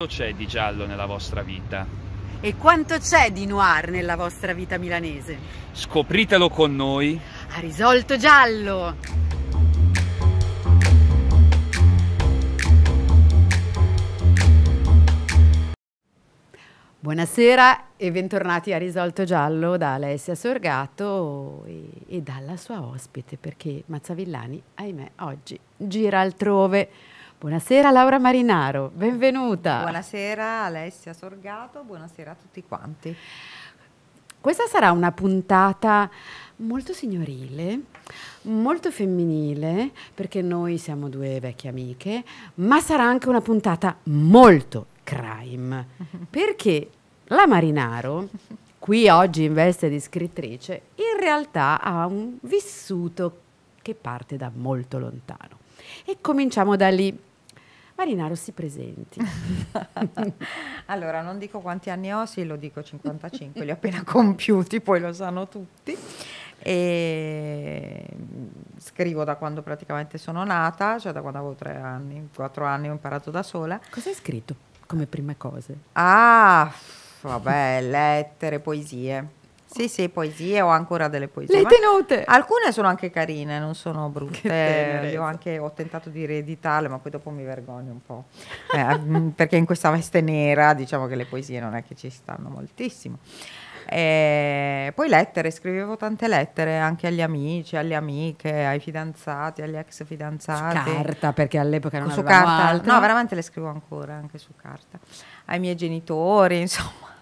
Quanto c'è di giallo nella vostra vita? E quanto c'è di noir nella vostra vita milanese? Scopritelo con noi a Risolto Giallo! Buonasera e bentornati a Risolto Giallo da Alessia Sorgato e, e dalla sua ospite perché Mazzavillani, ahimè, oggi gira altrove. Buonasera Laura Marinaro, benvenuta. Buonasera Alessia Sorgato, buonasera a tutti quanti. Questa sarà una puntata molto signorile, molto femminile, perché noi siamo due vecchie amiche, ma sarà anche una puntata molto crime, perché la Marinaro, qui oggi in veste di scrittrice, in realtà ha un vissuto che parte da molto lontano. E cominciamo da lì Marinaro si presenti. allora, non dico quanti anni ho, sì, lo dico 55, li ho appena compiuti, poi lo sanno tutti. E mm, scrivo da quando praticamente sono nata, cioè da quando avevo tre anni, quattro anni ho imparato da sola. Cosa hai scritto come prime cose? Ah, vabbè, lettere, poesie sì, sì, poesie ho ancora delle poesie. Le tenute! Alcune sono anche carine, non sono brutte. Io eh, esatto. anche ho tentato di rieditarle, ma poi dopo mi vergogno un po'. Eh, mm, perché in questa veste nera diciamo che le poesie non è che ci stanno moltissimo. E eh, poi lettere, scrivevo tante lettere anche agli amici, alle amiche, ai fidanzati, agli ex fidanzati. Su carta, perché all'epoca non su avevamo carta. Altro. No, veramente le scrivo ancora, anche su carta. Ai miei genitori, insomma.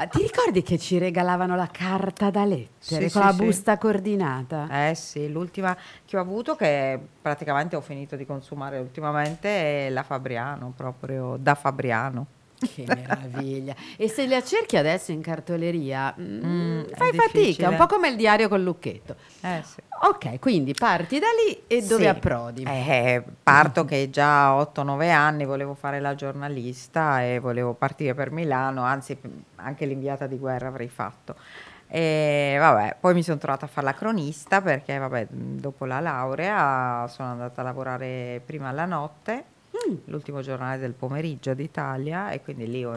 Ma ti ricordi che ci regalavano la carta da lettere sì, con sì, la busta sì. coordinata? Eh sì, l'ultima che ho avuto, che praticamente ho finito di consumare ultimamente, è la Fabriano, proprio da Fabriano. Che meraviglia. E se la cerchi adesso in cartoleria, mm, mm fai fatica, un po' come il diario col lucchetto. Eh, sì. Ok, quindi parti da lì e dove sì. approdi? Eh, eh, parto che già a 8-9 anni volevo fare la giornalista e volevo partire per Milano, anzi anche l'inviata di guerra avrei fatto. E vabbè, poi mi sono trovata a fare la cronista perché vabbè, dopo la laurea sono andata a lavorare prima alla notte Mm, l'ultimo giornale del pomeriggio d'Italia e quindi lì ho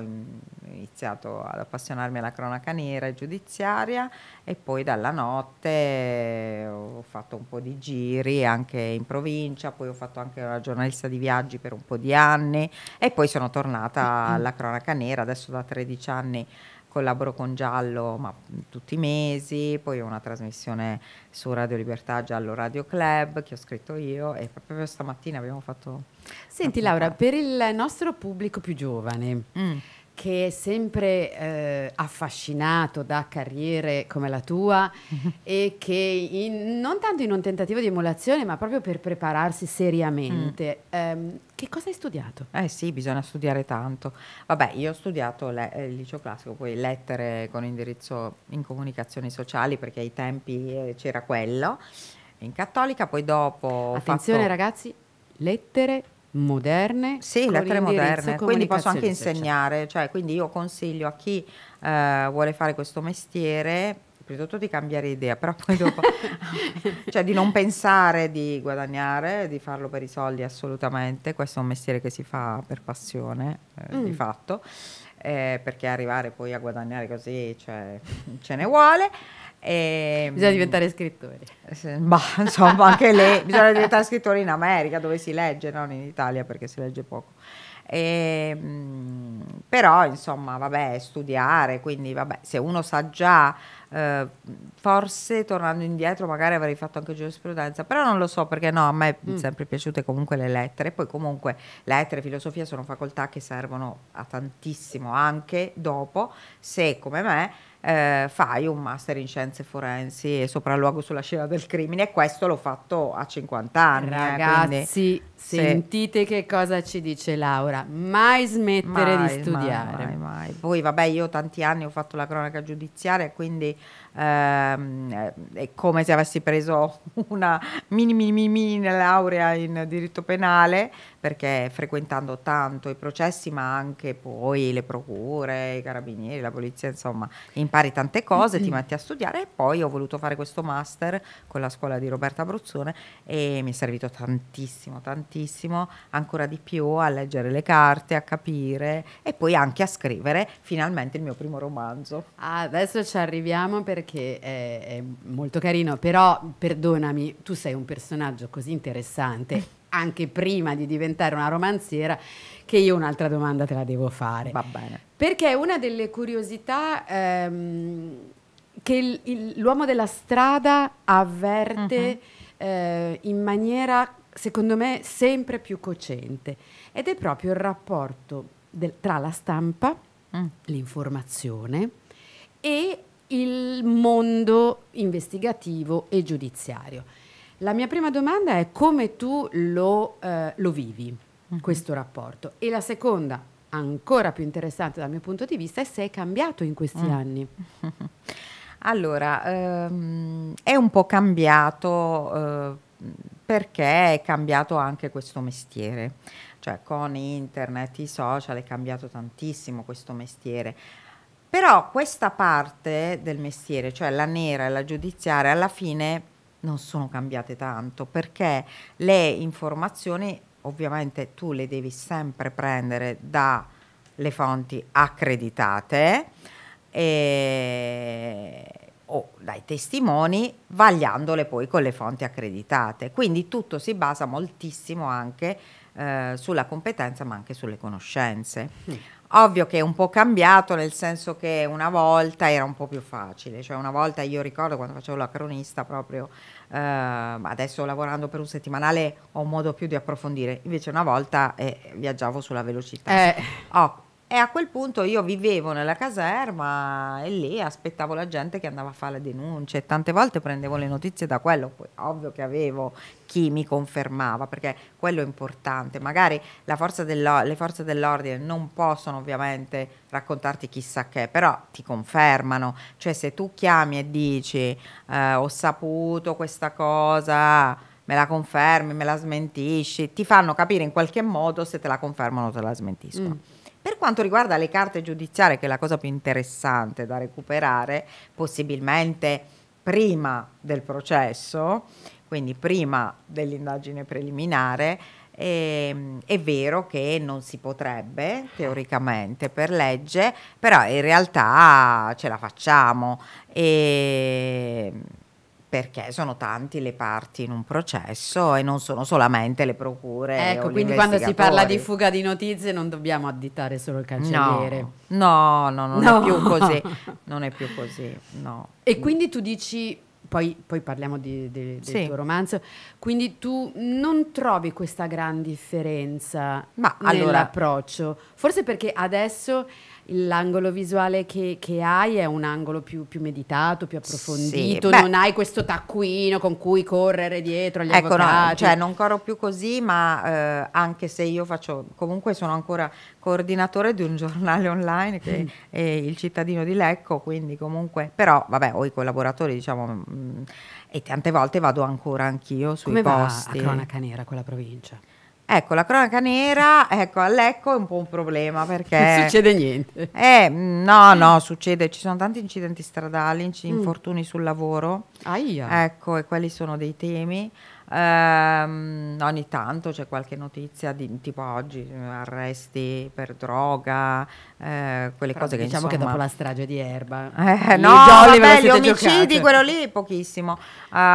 iniziato ad appassionarmi alla cronaca nera e giudiziaria e poi dalla notte eh, ho fatto un po' di giri anche in provincia, poi ho fatto anche una giornalista di viaggi per un po' di anni e poi sono tornata alla cronaca nera, adesso da 13 anni collaboro con Giallo ma tutti i mesi, poi ho una trasmissione su Radio Libertà Giallo Radio Club che ho scritto io e proprio stamattina abbiamo fatto... Senti Laura, per il nostro pubblico più giovane... Mm che è sempre eh, affascinato da carriere come la tua e che in, non tanto in un tentativo di emulazione, ma proprio per prepararsi seriamente. Mm. Um, che cosa hai studiato? Eh sì, bisogna studiare tanto. Vabbè, io ho studiato le, eh, il liceo classico, poi lettere con indirizzo in comunicazioni sociali perché ai tempi eh, c'era quello in cattolica, poi dopo... Attenzione fatto... ragazzi, lettere moderne. Sì, lettere moderne, quindi posso anche certo. insegnare, cioè, quindi io consiglio a chi eh, vuole fare questo mestiere prima di tutto di cambiare idea, però poi dopo, cioè di non pensare di guadagnare, di farlo per i soldi assolutamente, questo è un mestiere che si fa per passione, eh, mm. di fatto, eh, perché arrivare poi a guadagnare così cioè, ce ne vuole. E, ehm, bisogna diventare scrittori. Ma insomma, anche lei, bisogna diventare scrittori in America dove si legge, non in Italia perché si legge poco. E, ehm, però insomma, vabbè, studiare, quindi vabbè, se uno sa già, eh, forse tornando indietro magari avrei fatto anche giurisprudenza, però non lo so perché no, a me mm. sono sempre piaciute comunque le lettere, poi comunque lettere e filosofia sono facoltà che servono a tantissimo anche dopo, se come me eh, fai un master in scienze forensi e sopralluogo sulla scena del crimine e questo l'ho fatto a 50 anni. Eh, Ragazzi, eh, sentite se... che cosa ci dice Laura, mai smettere mai, di studiare. Mai, mai, Poi vabbè io tanti anni ho fatto la cronaca giudiziaria quindi ehm, è come se avessi preso una mini mini mini laurea in diritto penale perché frequentando tanto i processi, ma anche poi le procure, i carabinieri, la polizia, insomma, impari tante cose, ti metti a studiare e poi ho voluto fare questo master con la scuola di Roberta Abruzzone e mi è servito tantissimo, tantissimo, ancora di più a leggere le carte, a capire e poi anche a scrivere finalmente il mio primo romanzo. Ah, adesso ci arriviamo perché è, è molto carino, però perdonami, tu sei un personaggio così interessante anche prima di diventare una romanziera, che io un'altra domanda te la devo fare. Va bene. Perché una delle curiosità ehm, che l'uomo della strada avverte uh mhm. -huh. eh, in maniera, secondo me, sempre più cocente ed è proprio il rapporto del, tra la stampa, mm. l'informazione e il mondo investigativo e giudiziario. La mia prima domanda è come tu lo, eh, lo vivi mm -hmm. questo rapporto e la seconda, ancora più interessante dal mio punto di vista, è se è cambiato in questi mm. anni. Allora, ehm, è un po' cambiato eh, perché è cambiato anche questo mestiere, cioè con internet, i social è cambiato tantissimo questo mestiere. Però questa parte del mestiere, cioè la nera e la giudiziaria, alla fine non sono cambiate tanto perché le informazioni ovviamente tu le devi sempre prendere dalle fonti accreditate e, o dai testimoni vagliandole poi con le fonti accreditate. Quindi tutto si basa moltissimo anche eh, sulla competenza ma anche sulle conoscenze. Mm. Ovvio che è un po' cambiato nel senso che una volta era un po' più facile, cioè una volta io ricordo quando facevo la cronista proprio eh, adesso lavorando per un settimanale ho un modo più di approfondire, invece una volta eh, viaggiavo sulla velocità. Eh. Oh, e a quel punto io vivevo nella caserma e lì aspettavo la gente che andava a fare le denunce. Tante volte prendevo le notizie da quello, poi ovvio che avevo chi mi confermava, perché quello è importante. Magari forza le forze dell'ordine non possono ovviamente raccontarti chissà che, però ti confermano. Cioè se tu chiami e dici eh, ho saputo questa cosa me la confermi, me la smentisci, ti fanno capire in qualche modo se te la confermano o te la smentiscono. Mm. Per quanto riguarda le carte giudiziarie, che è la cosa più interessante da recuperare, possibilmente prima del processo, quindi prima dell'indagine preliminare, eh, è vero che non si potrebbe teoricamente per legge, però in realtà ce la facciamo. E ehm, perché sono tanti le parti in un processo e non sono solamente le procure. Ecco, quindi quando si parla di fuga di notizie non dobbiamo additare solo il cancelliere. No, no, no non no. è più così, non è più così, no. E quindi tu dici poi, poi, parliamo di, di, del sì. tuo romanzo. Quindi tu non trovi questa gran differenza Ma nell'approccio. Allora, Forse perché adesso l'angolo visuale che, che, hai è un angolo più, più meditato, più approfondito, sì, non hai questo taccuino con cui correre dietro agli ecco, avvocati. No, cioè non corro più così, ma eh, anche se io faccio, comunque sono ancora coordinatore di un giornale online che mm. è il cittadino di Lecco, quindi comunque, però vabbè, ho i collaboratori, diciamo... Mh, mm, e tante volte vado ancora anch'io sui Come posti. Come va a cronaca nera quella provincia? Ecco, la cronaca nera, ecco, all'Ecco è un po' un problema perché... Non succede niente. Eh, mm, no, mm. no, succede, ci sono tanti incidenti stradali, inc- mm. infortuni sul lavoro. Aia. Ecco, e quelli sono dei temi. Um, ogni tanto c'è qualche notizia di, tipo oggi arresti per droga, eh, quelle Però cose che diciamo insomma... che dopo la strage di Erba, eh, no, vabbè, gli omicidi, giocate. quello lì pochissimo. Uh,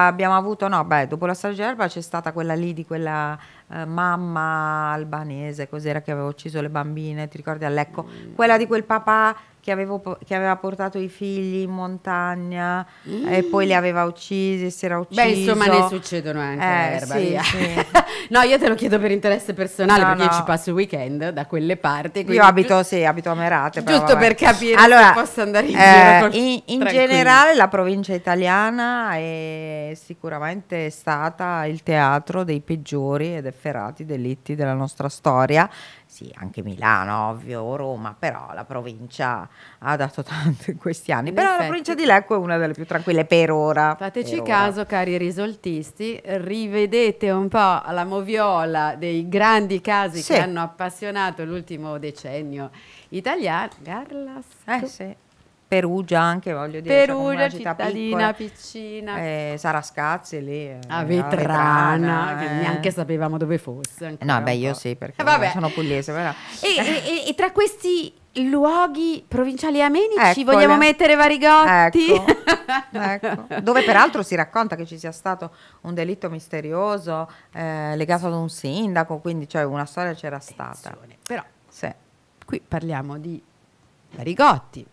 abbiamo avuto no, beh, dopo la strage di Erba c'è stata quella lì di quella uh, mamma albanese, cos'era che aveva ucciso le bambine, ti ricordi all'Ecco, mm. quella di quel papà che, avevo, che, aveva portato i figli in montagna mm. e poi li aveva uccisi, si era ucciso. Beh, insomma, ne succedono anche. Eh, sì, sì. no, io te lo chiedo per interesse personale no, perché no. io ci passo il weekend da quelle parti. Io abito, sì, abito a Merate. Giusto però, per capire allora, se posso andare in eh, giro. in, in generale, la provincia italiana è sicuramente stata il teatro dei peggiori ed efferati delitti della nostra storia. Sì, anche Milano, ovvio, Roma, però la provincia ha dato tanto in questi anni. In Però effetti, la provincia di Lecco è una delle più tranquille per ora. Fateci per caso, ora. cari risoltisti, rivedete un po' la moviola dei grandi casi sì. che hanno appassionato l'ultimo decennio italiano. Garlas. Eh sì. Perugia anche, voglio dire. Perugia, città cittadina, piccola. piccina. Eh, Sarascazzi lì. Eh, a ah, Vetrana, Vetrana che eh. neanche sapevamo dove fosse. No, beh, io sì, perché eh, sono pugliese. Però. E, e, e tra questi luoghi provinciali amenici, Eccole. vogliamo mettere Varigotti? Ecco. ecco. Dove peraltro si racconta che ci sia stato un delitto misterioso eh, legato ad un sindaco, quindi cioè una storia c'era stata. Però sì. qui parliamo di Varigotti,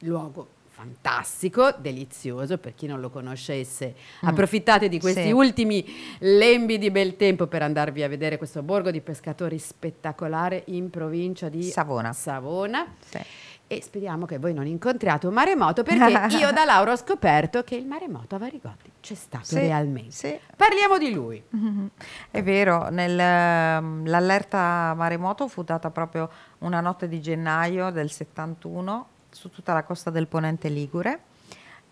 luogo fantastico, delizioso per chi non lo conoscesse. Mm. Approfittate di questi sì. ultimi lembi di bel tempo per andarvi a vedere questo borgo di pescatori spettacolare in provincia di Savona. Savona. Sì. E speriamo che voi non incontriate un maremoto perché io da Laura ho scoperto che il maremoto a Varigotti c'è stato sì, realmente. Parliamo di lui. Mm-hmm. È vero, ehm, l'allerta maremoto fu data proprio una notte di gennaio del 71 su tutta la costa del ponente Ligure.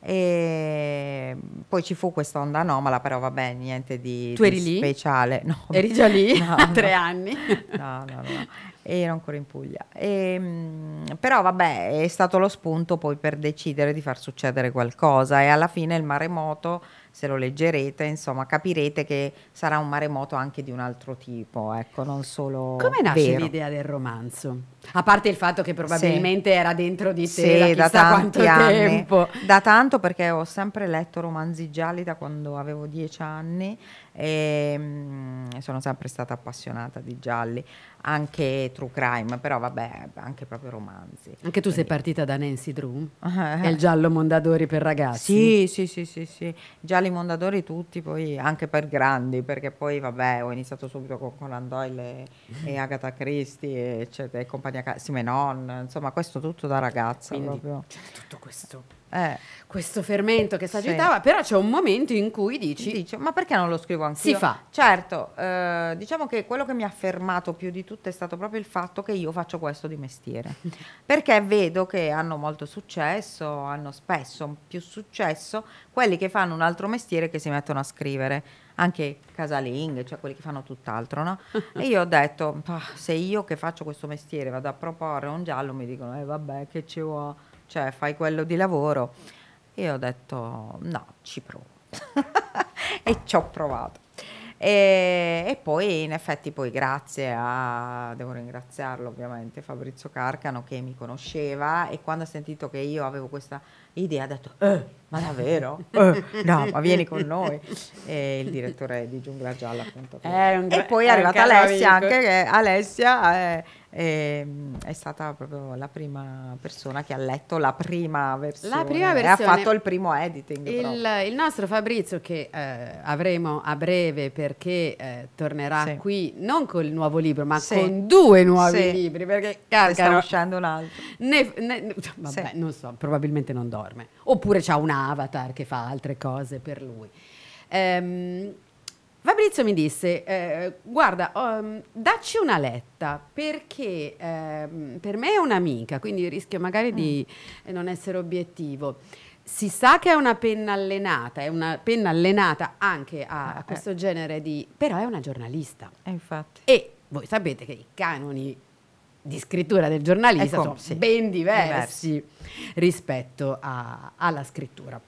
E poi ci fu questa onda anomala, però vabbè, niente di, tu eri di lì? speciale. No, eri già lì? No, tre no. anni? No, no, no. E ero ancora in Puglia. E, ehm, però vabbè, è stato lo spunto poi per decidere di far succedere qualcosa e alla fine il maremoto se lo leggerete, insomma, capirete che sarà un maremoto anche di un altro tipo, ecco, non solo Come nasce l'idea del romanzo? A parte il fatto che probabilmente sì. era dentro di te sì, da, da tanti anni. Tempo. Da tanto perché ho sempre letto romanzi gialli da quando avevo dieci anni e, ehm, sono sempre stata appassionata di gialli, anche true crime, però vabbè, anche proprio romanzi. Anche tu Quindi... sei partita da Nancy Drew? e il giallo Mondadori per ragazzi? Sì, sì, sì, sì, sì. Gialli Mondadori tutti, poi anche per grandi, perché poi vabbè, ho iniziato subito con Conan Doyle e, e mm-hmm. Agatha Christie, eccetera, e compagnia Simenon, insomma, questo tutto da ragazza Quindi, proprio. C'è tutto questo eh. questo fermento che si agitava, sì. però c'è un momento in cui dici, dici ma perché non lo scrivo anch'io? Si fa. Certo, eh, diciamo che quello che mi ha fermato più di tutto è stato proprio il fatto che io faccio questo di mestiere, perché vedo che hanno molto successo, hanno spesso più successo quelli che fanno un altro mestiere che si mettono a scrivere anche casalinghe, cioè quelli che fanno tutt'altro, no? e io ho detto, se io che faccio questo mestiere vado a proporre un giallo, mi dicono, eh vabbè, che ci vuole? cioè fai quello di lavoro. E ho detto no, ci provo. e ci ho provato. E, e, poi in effetti poi grazie a, devo ringraziarlo ovviamente, Fabrizio Carcano che mi conosceva e quando ha sentito che io avevo questa idea ha detto eh, ma davvero? Eh, no, ma vieni con noi. E il direttore di Giungla Gialla appunto. Che... e poi è arrivata Alessia anche che Alessia... Eh, e, ehm, è stata proprio la prima persona che ha letto la prima versione, la prima versione. e ha fatto il primo editing. Il, il nostro Fabrizio, che eh, avremo a breve perché eh, tornerà sì. qui non con il nuovo libro, ma sì. con due nuovi sì. libri perché Carcano, sta uscendo un altro. Ne, ne, vabbè, non so, probabilmente non dorme, oppure c'ha un avatar che fa altre cose per lui. Ehm, Fabrizio mi disse, eh, guarda, um, dacci una letta perché eh, per me è un'amica, quindi rischio magari mm. di non essere obiettivo. Si sa che è una penna allenata, è una penna allenata anche a, ah, a eh. questo eh. genere di... però è una giornalista. Eh, e voi sapete che i canoni di scrittura del giornalista ecco, sono sì. ben diversi, diversi. rispetto a, alla scrittura.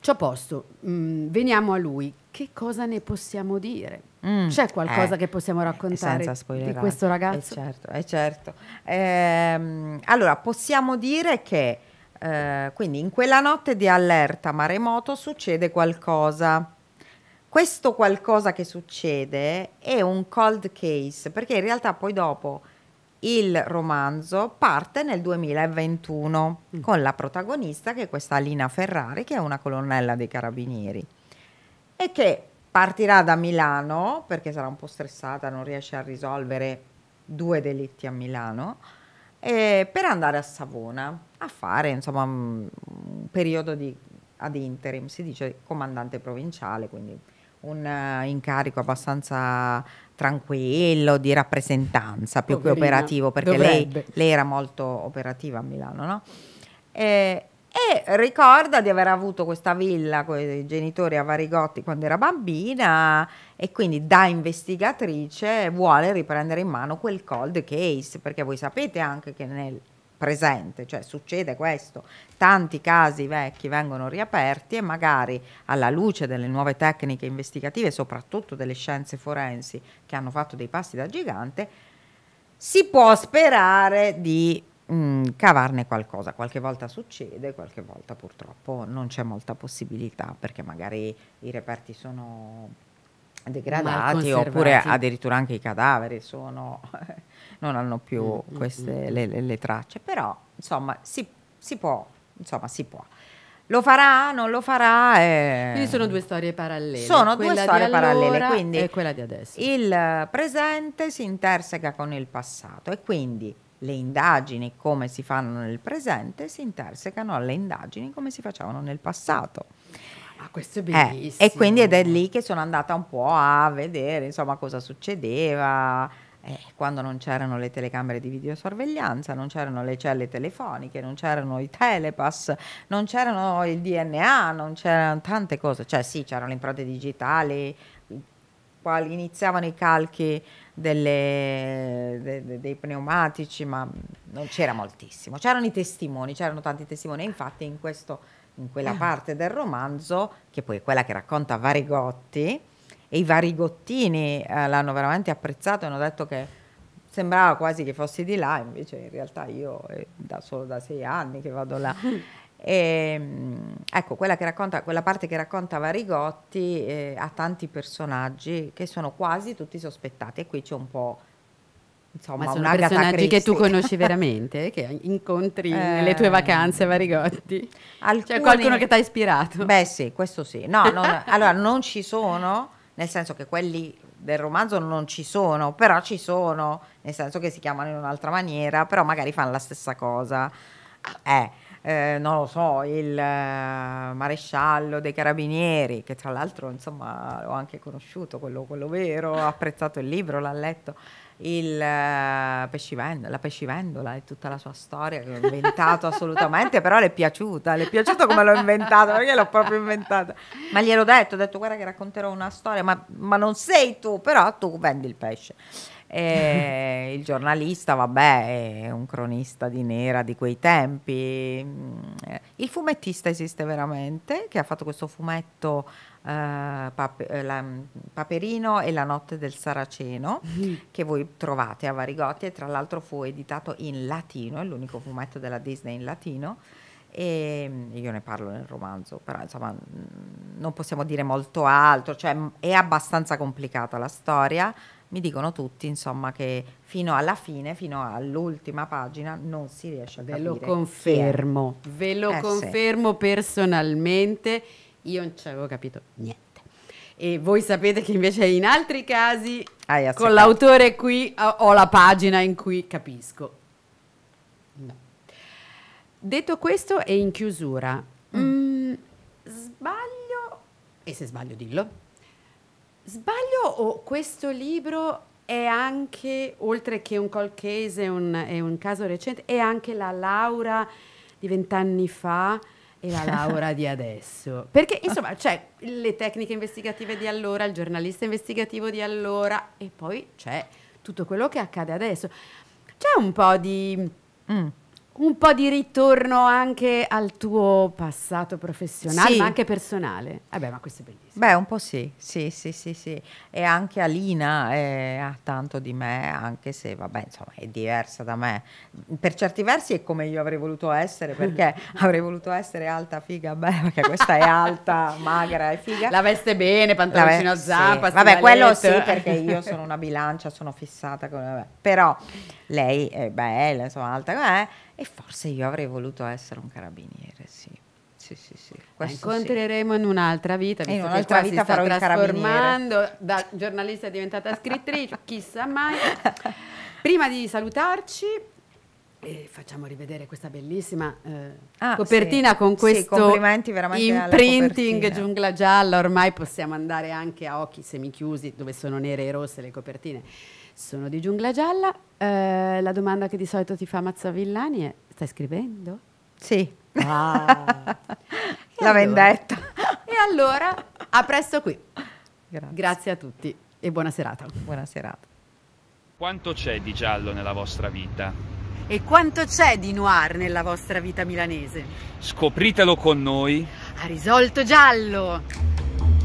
Ciò posto, mh, mm, veniamo a lui che cosa ne possiamo dire? Mm, C'è qualcosa eh, che possiamo eh, raccontare di questo eh, ragazzo? Eh certo, eh certo. Ehm, allora, possiamo dire che eh, quindi in quella notte di allerta maremoto succede qualcosa. Questo qualcosa che succede è un cold case, perché in realtà poi dopo il romanzo parte nel 2021 mm. con la protagonista che è questa Alina Ferrari, che è una colonnella dei carabinieri e che partirà da Milano perché sarà un po' stressata, non riesce a risolvere due delitti a Milano, eh, per andare a Savona a fare insomma, un periodo di, ad interim, si dice comandante provinciale, quindi un uh, incarico abbastanza tranquillo di rappresentanza più Poverina. che operativo perché lei, lei, era molto operativa a Milano no? eh, e ricorda di aver avuto questa villa con i genitori a Varigotti quando era bambina e quindi da investigatrice vuole riprendere in mano quel cold case perché voi sapete anche che nel presente, cioè succede questo, tanti casi vecchi vengono riaperti e magari alla luce delle nuove tecniche investigative, soprattutto delle scienze forensi che hanno fatto dei passi da gigante, si può sperare di mh, mm, cavarne qualcosa. Qualche volta succede, qualche volta purtroppo non c'è molta possibilità perché magari i reperti sono degradati oppure addirittura anche i cadaveri sono, non hanno più mm, mm, queste, le, le, le, tracce, però insomma si, si, può, insomma si può. Lo farà, non lo farà? Eh. Quindi sono due storie parallele. Sono quella due storie allora parallele, quindi e quella di adesso. Il presente si interseca con il passato e quindi le indagini come si fanno nel presente si intersecano alle indagini come si facevano nel passato. Ah, questo è bellissimo. Eh, e quindi ed è lì che sono andata un po' a vedere insomma cosa succedeva. Eh, quando non c'erano le telecamere di videosorveglianza, non c'erano le celle telefoniche, non c'erano i telepass, non c'erano il DNA, non c'erano tante cose. Cioè sì, c'erano le impronte digitali, quali iniziavano i calchi delle, de, de, dei pneumatici, ma non c'era moltissimo. C'erano i testimoni, c'erano tanti testimoni, infatti in, questo, in quella ah. parte del romanzo, che poi è quella che racconta Varigotti, e i Varigottini eh, l'hanno veramente apprezzato e hanno detto che sembrava quasi che fossi di là, invece in realtà io è eh, da, solo da sei anni che vado là. E, ehm, ecco, quella, racconta, quella, parte che racconta Varigotti eh, ha tanti personaggi che sono quasi tutti sospettati e qui c'è un po'... Insomma, Ma sono personaggi Christi. che tu conosci veramente, che incontri eh, nelle tue vacanze a ehm, Varigotti? Cioè, alcuni, C'è qualcuno che ti ha ispirato? Beh sì, questo sì. No, non, allora non ci sono, nel senso che quelli del romanzo non ci sono, però ci sono, nel senso che si chiamano in un'altra maniera, però magari fanno la stessa cosa. Eh eh, non lo so, il eh, maresciallo dei carabinieri, che tra l'altro insomma ho anche conosciuto, quello, quello vero, ho apprezzato il libro, l'ha letto. Il, uh, pescivend- la pescivendola e tutta la sua storia che ho inventato assolutamente, però le è piaciuta, le è piaciuto come l'ho inventata, perché l'ho proprio inventata. Ma gliel'ho detto, ho detto guarda che racconterò una storia, ma, ma non sei tu, però tu vendi il pesce. E il giornalista, vabbè, è un cronista di nera di quei tempi. Mm, il fumettista esiste veramente, che ha fatto questo fumetto Uh, pape, eh, la, mm, Paperino e la notte del Saraceno mm. che voi trovate a Varigotti e tra l'altro fu editato in latino, è l'unico fumetto della Disney in latino e mm, io ne parlo nel romanzo, però insomma non possiamo dire molto altro, cioè è abbastanza complicata la storia, mi dicono tutti insomma che fino alla fine, fino all'ultima pagina non si riesce a Ve capire. Ve lo confermo, ve lo eh, confermo sì. personalmente, io non ci avevo capito niente. E voi sapete che invece in altri casi ah, con l'autore qui ho la pagina in cui capisco. No. Detto questo e in chiusura, mm. Mm, sbaglio, e se sbaglio dillo, Sbaglio o questo libro è anche, oltre che un col case, un, è un caso recente, è anche la Laura di vent'anni fa e la Laura di adesso. Perché insomma, c'è cioè, le tecniche investigative di allora, il giornalista investigativo di allora e poi c'è tutto quello che accade adesso. C'è un po' di... Mm un po' di ritorno anche al tuo passato professionale, sì. ma anche personale. Vabbè, eh ma questo è bellissimo. Beh, un po' sì, sì, sì, sì, sì. E anche Alina eh, ha tanto di me, anche se, vabbè, insomma, è diversa da me. Per certi versi è come io avrei voluto essere, perché avrei voluto essere alta, figa, beh, perché questa è alta, magra e figa. La veste bene, pantaloncino a zappa, sì. Vabbè, quello sì, perché io sono una bilancia, sono fissata con... Vabbè. Però lei è bella, insomma, alta com'è, e forse io avrei voluto essere un carabiniere, sì sì, sì, sì. La incontreremo in un'altra vita, visto in un'altra vita si farò sta trasformando da giornalista è diventata scrittrice, chissà mai. Prima di salutarci, e eh, facciamo rivedere questa bellissima eh, ah, copertina sì. con questo sì, imprinting giungla gialla. Ormai possiamo andare anche a occhi semichiusi, dove sono nere e rosse le copertine. Sono di giungla gialla. Eh, la domanda che di solito ti fa Mazzavillani è: stai scrivendo? Sì. Ah. la allora? vendetta. E allora, a presto qui. Grazie. Grazie a tutti e buona serata. Buona serata. Quanto c'è di giallo nella vostra vita? E quanto c'è di noir nella vostra vita milanese? Scopritelo con noi. A risolto giallo!